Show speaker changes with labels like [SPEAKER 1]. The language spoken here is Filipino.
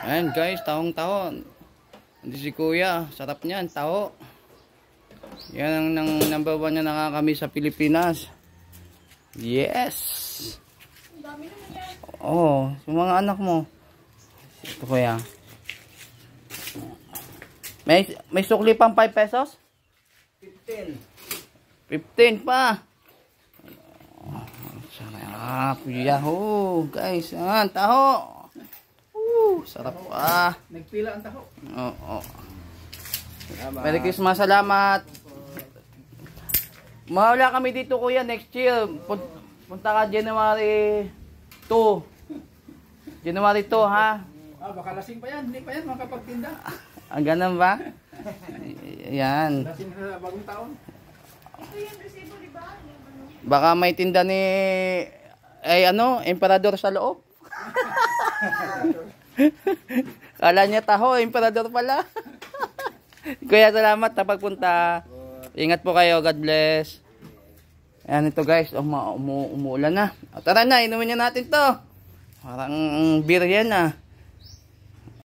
[SPEAKER 1] Ayan guys, taong taho. Hindi si kuya, sarap niyan, tao. Yan ang nang number one na nakakami sa Pilipinas. Yes! oh, yung mga anak mo. Ito kuya. May, may sukli pang 5 pesos? 15. 15 pa. Sarap. Yahoo, guys. Ayan, taho sarap pa. Ah. Nagpila ang taho.
[SPEAKER 2] Oo. Oh, oh. Salamat. Merry Christmas,
[SPEAKER 1] salamat. Mawala kami dito kuya next year. Punta ka January 2. January 2 ha.
[SPEAKER 3] Ah, baka lasing pa yan. Hindi pa yan makapagtinda.
[SPEAKER 1] Ang ganun ba?
[SPEAKER 3] Ayan. Lasing na bagong taon. Ito yung resibo, di ba? Ano?
[SPEAKER 1] Baka may tinda ni... Eh ano, emperador sa loob. Kala niya taho, emperador pala. Kuya, salamat na pagpunta. Ingat po kayo. God bless. Ayan ito guys. Um, umu umuulan na. tara na, inumin na natin to. Parang beer yan ah.